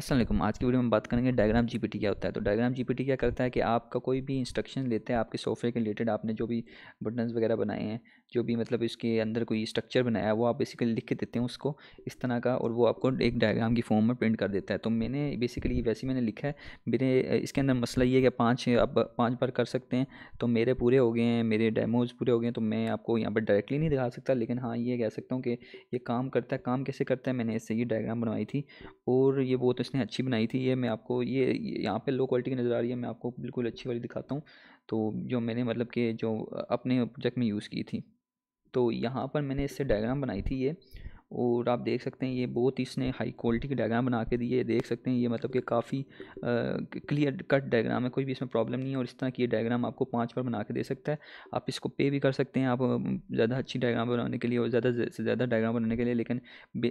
असलम आज की वीडियो में बात करेंगे डायग्राम जीपीटी क्या होता है तो डायग्राम जीपीटी क्या करता है कि आपका कोई भी इंस्ट्रक्शन लेते हैं आपके सॉफ्टवेयर के रिलेटेड आपने जो भी बटन्स वगैरह बनाए हैं जो भी मतलब इसके अंदर कोई स्ट्रक्चर बनाया है वो आप बेसिकली लिख के देते हैं उसको इस तरह का और वो आपको एक डायग्राम की फॉर्म में प्रिंट कर देता है तो मैंने बेसिकली वैसे मैंने लिखा है मेरे इसके अंदर मसला ये है कि पाँच आप पाँच बार कर सकते हैं तो मेरे पूरे हो गए हैं मेरे डेमोज़ पूरे हो गए हैं तो मैं आपको यहाँ पर डायरेक्टली नहीं दिखा सकता लेकिन हाँ ये कह सकता हूँ कि ये काम करता है काम कैसे करता है मैंने इससे ये डायग्राम बनवाई थी और ये बहुत इसने अच्छी बनाई थी ये मैं आपको ये यहाँ पर लो क्वालिटी की नज़र आ रही है मैं आपको बिल्कुल अच्छी वाली दिखाता हूँ तो जो मैंने मतलब कि जो अपने प्रोजेक्ट में यूज़ की थी तो यहाँ पर मैंने इससे डायग्राम बनाई थी ये और आप देख सकते हैं ये बहुत ही इसने हाई क्वालिटी के डायग्राम बना के दिए देख सकते हैं ये मतलब कि काफ़ी क्लियर कट डायग्राम है कोई भी इसमें प्रॉब्लम नहीं है और इस तरह की ये डायग्राम आपको पाँच बार बना के दे सकता है आप इसको पे भी कर सकते हैं आप ज़्यादा अच्छी डायग्राम बनाने के लिए और ज़्यादा से ज़्यादा डायग्राम बनाने के लिए लेकिन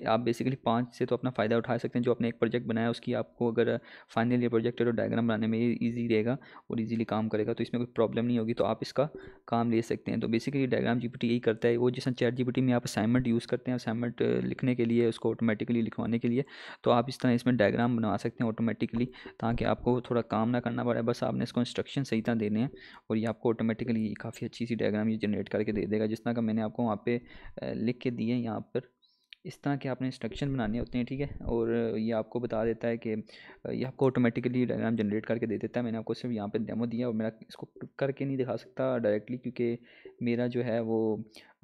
आप बेसिकली पाँच से तो अपना फ़ायदा उठा सकते हैं जो आपने एक प्रोजेक्ट बनाया उसकी आपको अगर फाइनल ये प्रोजेक्ट है तो डायग्राम बनाने में ईजी रहेगा और ईजिली काम करेगा तो इसमें कोई प्रॉब्लम नहीं होगी तो आप इसका काम ले सकते हैं तो बेसिकली डायग्राम जी यही करता है वो जिसमें चैट जी में आप असाइनमेंट यूज़ करते हैं असाइनमेंट लिखने के लिए उसको ऑटोमेटिकली लिखवाने के लिए तो आप इस तरह इसमें डायग्राम बनवा सकते हैं ऑटोमेटिकली ताकि आपको थोड़ा काम ना करना पड़े बस आपने इसको इंस्ट्रक्शन सही तरह देने हैं और ये आपको ऑटोमेटिकली काफ़ी अच्छी सी डायग्राम ये जनरेट करके दे देगा जिस तरह का मैंने आपको वहाँ पर लिख के दिए यहाँ पर इस तरह के आपने इंस्ट्रक्शन बनाने होते हैं ठीक है और ये आपको बता देता है कि ये आपको ऑटोमेटिकली डायग्राम जनरेट करके दे देता है मैंने आपको सिर्फ यहाँ पे डेमो दिया और मेरा इसको करके नहीं दिखा सकता डायरेक्टली क्योंकि मेरा जो है वो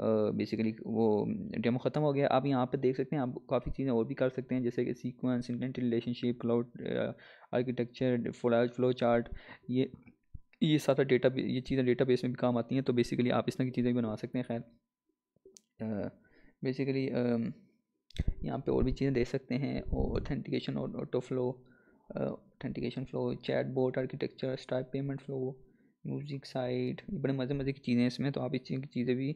बेसिकली वो डेमो ख़त्म हो गया आप यहाँ पे देख सकते हैं आप काफ़ी चीज़ें और भी कर सकते हैं जैसे कि sequence intent relationship cloud architecture flow chart ये ये सारा डेटा ये चीज़ें डेटा बेस में भी काम आती हैं तो बेसिकली आप इस तरह की चीज़ें भी बनवा सकते हैं खैर बेसिकली uh, यहाँ पे और भी चीज़ें देख सकते हैं और ऑथेंटिकेशन और auto flow authentication flow chat board architecture Stripe payment flow music site बड़े मज़े मज़े की चीज़ें इसमें तो आप इस चीज़ की चीज़ें भी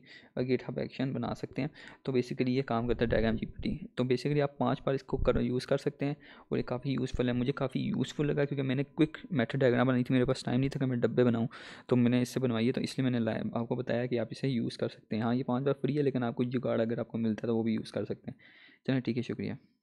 गेट हब एक्शन बना सकते हैं तो बेसिकली ये काम करता है डायग्राम जीपीटी तो बेसिकली आप पांच बार इसको कर यूज़ कर सकते हैं और ये काफ़ी यूज़फुल है मुझे काफ़ी यूज़फुल लगा क्योंकि मैंने क्विक मेथड डायग्राम बनाई थी मेरे पास टाइम नहीं था कि मैं डब्बे बनाऊँ तो मैंने इससे बनवाई है तो इसलिए मैंने लाया आपको बताया कि आप इसे यूज़ कर सकते हैं हाँ ये पाँच बार फ्री है लेकिन आपको जुगाड़ अगर आपको मिलता है तो वो भी यूज़ कर सकते हैं चलो ठीक है शुक्रिया